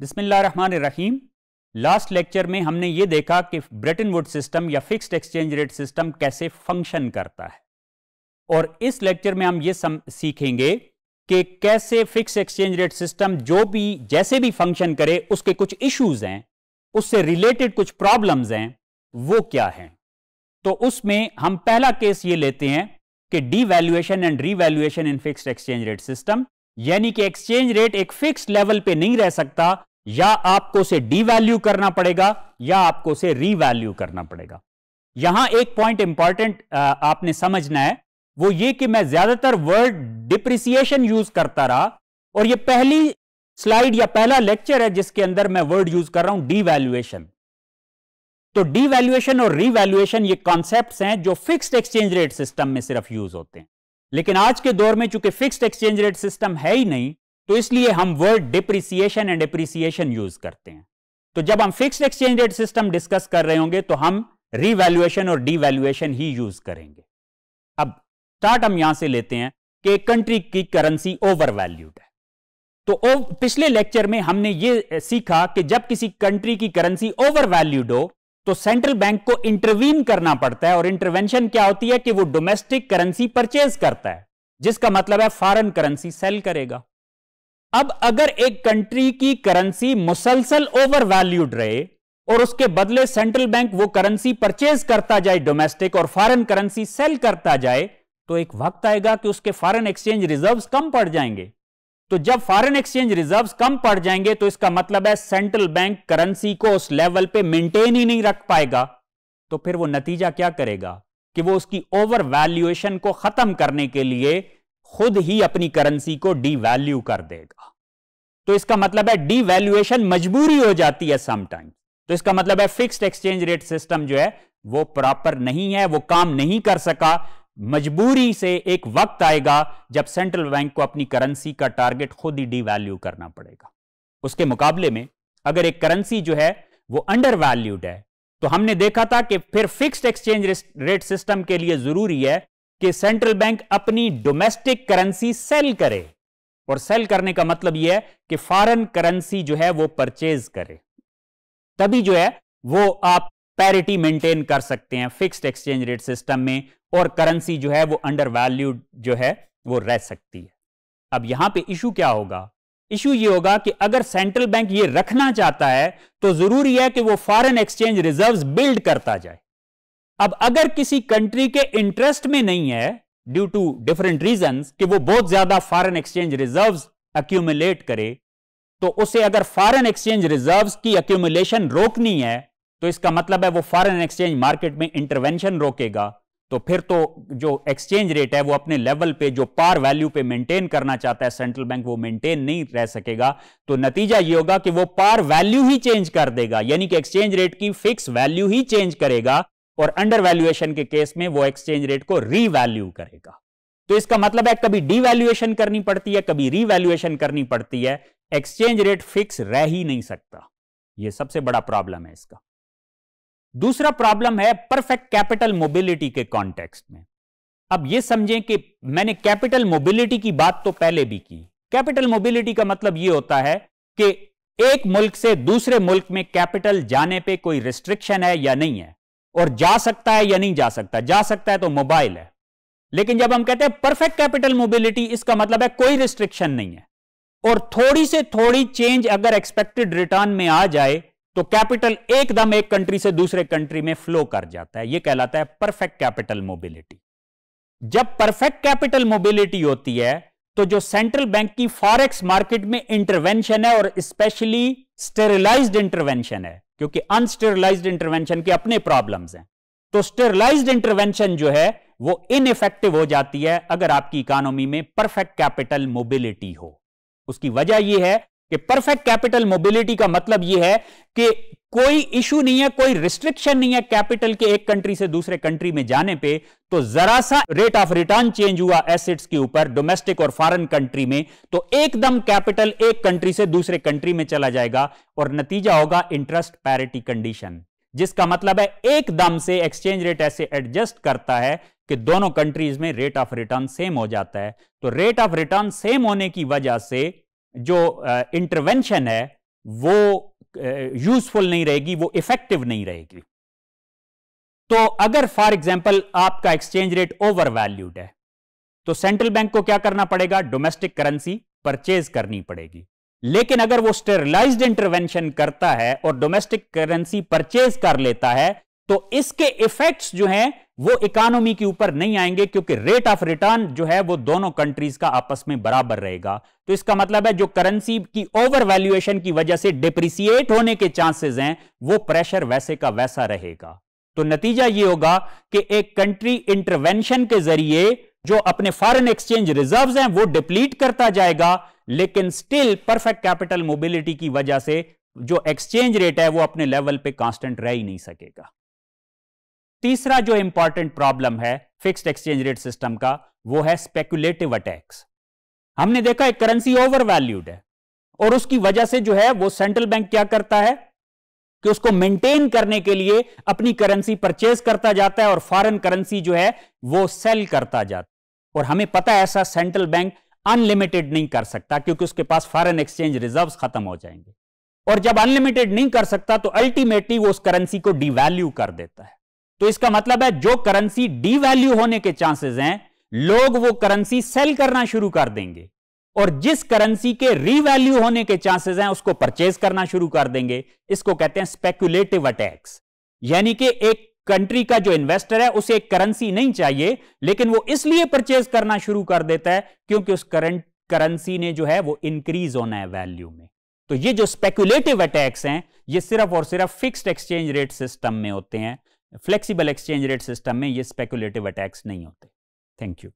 बिस्मिल्लाहमान last lecture में हमने ये देखा कि ब्रेटन वुड सिस्टम या फिक्स्ड एक्सचेंज रेट सिस्टम कैसे फंक्शन करता है और इस लेक्चर में हम ये सम, सीखेंगे कि कैसे फिक्स एक्सचेंज रेट सिस्टम जो भी जैसे भी फंक्शन करे उसके कुछ इश्यूज हैं उससे रिलेटेड कुछ प्रॉब्लम्स हैं वो क्या हैं तो उसमें हम पहला केस ये लेते हैं कि devaluation and revaluation in fixed exchange rate system यानी कि एक्सचेंज रेट एक फिक्स लेवल पे नहीं रह सकता या आपको उसे डीवैल्यू करना पड़ेगा या आपको उसे रीवैल्यू करना पड़ेगा यहां एक पॉइंट इंपॉर्टेंट आपने समझना है वो ये कि मैं ज्यादातर वर्ड डिप्रिसिएशन यूज करता रहा और ये पहली स्लाइड या पहला लेक्चर है जिसके अंदर मैं वर्ड यूज कर रहा हूं डीवैल्यूएशन तो डीवैल्यूएशन और रीवैल्यूएशन ये कॉन्सेप्ट हैं जो फिक्स्ड एक्सचेंज रेट सिस्टम में सिर्फ यूज होते हैं लेकिन आज के दौर में चूंकि फिक्स्ड एक्सचेंज रेट सिस्टम है ही नहीं तो इसलिए हम word depreciation and appreciation use करते हैं तो जब हम fixed exchange rate system discuss कर रहे होंगे तो हम रिवैल्यूएशन और डीवैल्यूएशन ही यूज करेंगे अब स्टार्ट हम यहां से लेते हैं कि कंट्री की करेंसी ओवर वैल्यूड है तो पिछले लेक्चर में हमने ये सीखा कि जब किसी कंट्री की करेंसी ओवर वैल्यूड हो तो सेंट्रल बैंक को इंटरवीन करना पड़ता है और इंटरवेंशन क्या होती है कि वो डोमेस्टिक करेंसी परचेज करता है जिसका मतलब है फॉरेन करेंसी सेल करेगा अब अगर एक कंट्री की करेंसी मुसलसल ओवर वैल्यूड रहे और उसके बदले सेंट्रल बैंक वो करेंसी परचेज करता जाए डोमेस्टिक और फॉरेन करेंसी सेल करता जाए तो एक वक्त आएगा कि उसके फॉरेन एक्सचेंज रिजर्व्स कम पड़ जाएंगे तो जब फॉरेन एक्सचेंज रिजर्व्स कम पड़ जाएंगे तो इसका मतलब है सेंट्रल बैंक करेंसी को उस लेवल पे मेंटेन ही नहीं रख पाएगा तो फिर वो नतीजा क्या करेगा कि वो उसकी ओवर वैल्यूएशन को खत्म करने के लिए खुद ही अपनी करेंसी को डीवैल्यू कर देगा तो इसका मतलब है डीवैल्यूएशन मजबूरी हो जाती है समटाइम्स तो इसका मतलब है फिक्स्ड एक्सचेंज रेट सिस्टम जो है वो प्रॉपर नहीं है वो काम नहीं कर सका मजबूरी से एक वक्त आएगा जब सेंट्रल बैंक को अपनी करेंसी का टारगेट खुद ही डीवैल्यू करना पड़ेगा उसके मुकाबले में अगर एक करेंसी जो है वो अंडर वैल्यूड है तो हमने देखा था कि फिर फिक्स्ड एक्सचेंज रेट सिस्टम के लिए जरूरी है कि सेंट्रल बैंक अपनी डोमेस्टिक करेंसी सेल करे और सेल करने का मतलब यह है कि फॉरेन करेंसी जो है वो परचेज करे तभी जो है वो आप पैरिटी मेंटेन कर सकते हैं फिक्स्ड एक्सचेंज रेट सिस्टम में और करेंसी जो है वो अंडर वैल्यूड जो है वो रह सकती है अब यहां पे इशू क्या होगा इशू ये होगा कि अगर सेंट्रल बैंक ये रखना चाहता है तो जरूरी है कि वो फॉरेन एक्सचेंज रिजर्व्स बिल्ड करता जाए अब अगर किसी कंट्री के इंटरेस्ट में नहीं है ड्यू टू डिफरेंट रीजन कि वो बहुत ज्यादा फॉरन एक्सचेंज रिजर्व अक्यूमुलेट करे तो उसे अगर फॉरेन एक्सचेंज रिजर्व की अक्यूमुलेशन रोकनी है तो इसका मतलब है वो फॉरेन एक्सचेंज मार्केट में इंटरवेंशन रोकेगा तो फिर तो जो एक्सचेंज रेट है वो अपने लेवल पे जो पार वैल्यू पे मेंटेन करना चाहता है सेंट्रल बैंक वो मेंटेन नहीं रह सकेगा तो नतीजा ये होगा कि वो पार वैल्यू ही चेंज कर देगा यानी कि एक्सचेंज रेट की फिक्स वैल्यू ही चेंज करेगा और अंडर वैल्यूएशन के केस में वो एक्सचेंज रेट को रीवैल्यू करेगा तो इसका मतलब है कभी डीवैल्यूएशन करनी पड़ती है कभी रीवैल्यूएशन करनी पड़ती है एक्सचेंज रेट फिक्स रह ही नहीं सकता यह सबसे बड़ा प्रॉब्लम है इसका दूसरा प्रॉब्लम है परफेक्ट कैपिटल मोबिलिटी के कॉन्टेक्स्ट में अब यह समझें कि मैंने कैपिटल मोबिलिटी की बात तो पहले भी की कैपिटल मोबिलिटी का मतलब यह होता है कि एक मुल्क से दूसरे मुल्क में कैपिटल जाने पे कोई रिस्ट्रिक्शन है या नहीं है और जा सकता है या नहीं जा सकता जा सकता है तो मोबाइल है लेकिन जब हम कहते हैं परफेक्ट कैपिटल मोबिलिटी इसका मतलब है कोई रिस्ट्रिक्शन नहीं है और थोड़ी से थोड़ी चेंज अगर एक्सपेक्टेड रिटर्न में आ जाए तो कैपिटल एकदम एक कंट्री से दूसरे कंट्री में फ्लो कर जाता है यह कहलाता है परफेक्ट कैपिटल मोबिलिटी जब परफेक्ट कैपिटल मोबिलिटी होती है तो जो सेंट्रल बैंक की फॉरेक्स मार्केट में इंटरवेंशन है और स्पेशली स्टेरिलाइज्ड इंटरवेंशन है क्योंकि अनस्टेरिलाइज इंटरवेंशन के अपने प्रॉब्लम्स हैं तो स्टेरिलाइज इंटरवेंशन जो है वो इनइफेक्टिव हो जाती है अगर आपकी इकोनॉमी में परफेक्ट कैपिटल मोबिलिटी हो उसकी वजह यह है कि परफेक्ट कैपिटल मोबिलिटी का मतलब यह है कि कोई इशू नहीं है कोई रिस्ट्रिक्शन नहीं है कैपिटल के एक कंट्री से दूसरे कंट्री में जाने पे तो जरा सा रेट ऑफ रिटर्न चेंज हुआ एसेट्स के ऊपर डोमेस्टिक और फॉरेन कंट्री में तो एकदम कैपिटल एक कंट्री से दूसरे कंट्री में चला जाएगा और नतीजा होगा इंटरेस्ट पैरिटी कंडीशन जिसका मतलब है एकदम से एक्सचेंज रेट ऐसे एडजस्ट करता है कि दोनों कंट्रीज में रेट ऑफ रिटर्न सेम हो जाता है तो रेट ऑफ रिटर्न सेम होने की वजह से जो इंटरवेंशन है वो यूजफुल नहीं रहेगी वो इफेक्टिव नहीं रहेगी तो अगर फॉर एग्जाम्पल आपका एक्सचेंज रेट ओवर वैल्यूड है तो सेंट्रल बैंक को क्या करना पड़ेगा डोमेस्टिक करेंसी परचेज करनी पड़ेगी लेकिन अगर वो स्टेरलाइज इंटरवेंशन करता है और डोमेस्टिक करेंसी परचेज कर लेता है तो इसके इफेक्ट्स जो हैं वो इकोनॉमी के ऊपर नहीं आएंगे क्योंकि रेट ऑफ रिटर्न जो है वो दोनों कंट्रीज का आपस में बराबर रहेगा तो इसका मतलब है जो करेंसी की ओवर वैल्यूएशन की वजह से डिप्रिसिएट होने के चांसेस हैं वो प्रेशर वैसे का वैसा रहेगा तो नतीजा ये होगा कि एक कंट्री इंटरवेंशन के जरिए जो अपने फॉरन एक्सचेंज रिजर्व हैं वो डिप्लीट करता जाएगा लेकिन स्टिल परफेक्ट कैपिटल मोबिलिटी की वजह से जो एक्सचेंज रेट है वो अपने लेवल पे कांस्टेंट रह ही नहीं सकेगा तीसरा जो इंपॉर्टेंट प्रॉब्लम है फिक्स्ड एक्सचेंज रेट सिस्टम का वो है स्पेकुलेटिव अटैक्स हमने देखा एक करेंसी वैल्यूड है और उसकी वजह से जो है वो सेंट्रल बैंक क्या करता है कि उसको मेंटेन करने के लिए अपनी करेंसी परचेज करता जाता है और फॉरेन करेंसी जो है वो सेल करता जाता है और हमें पता है ऐसा सेंट्रल बैंक अनलिमिटेड नहीं कर सकता क्योंकि उसके पास फॉरेन एक्सचेंज रिजर्व्स खत्म हो जाएंगे और जब अनलिमिटेड नहीं कर सकता तो अल्टीमेटली वो उस करेंसी को डिवैल्यू कर देता है तो इसका मतलब है जो करेंसी डीवैल्यू होने के चांसेस हैं लोग वो करेंसी सेल करना शुरू कर देंगे और जिस करेंसी के रीवैल्यू होने के चांसेस हैं उसको परचेज करना शुरू कर देंगे इसको कहते हैं स्पेक्यूलेटिव अटैक्स यानी कि एक कंट्री का जो इन्वेस्टर है उसे एक करेंसी नहीं चाहिए लेकिन वो इसलिए परचेज करना शुरू कर देता है क्योंकि उस करंट करेंसी ने जो है वो इंक्रीज होना है वैल्यू में तो ये जो स्पेक्यूलेटिव अटैक्स हैं ये सिर्फ और सिर्फ फिक्स्ड एक्सचेंज रेट सिस्टम में होते हैं फ्लेक्सिबल एक्सचेंज रेट सिस्टम में ये स्पेकुलेटिव अटैक्स नहीं होते थैंक यू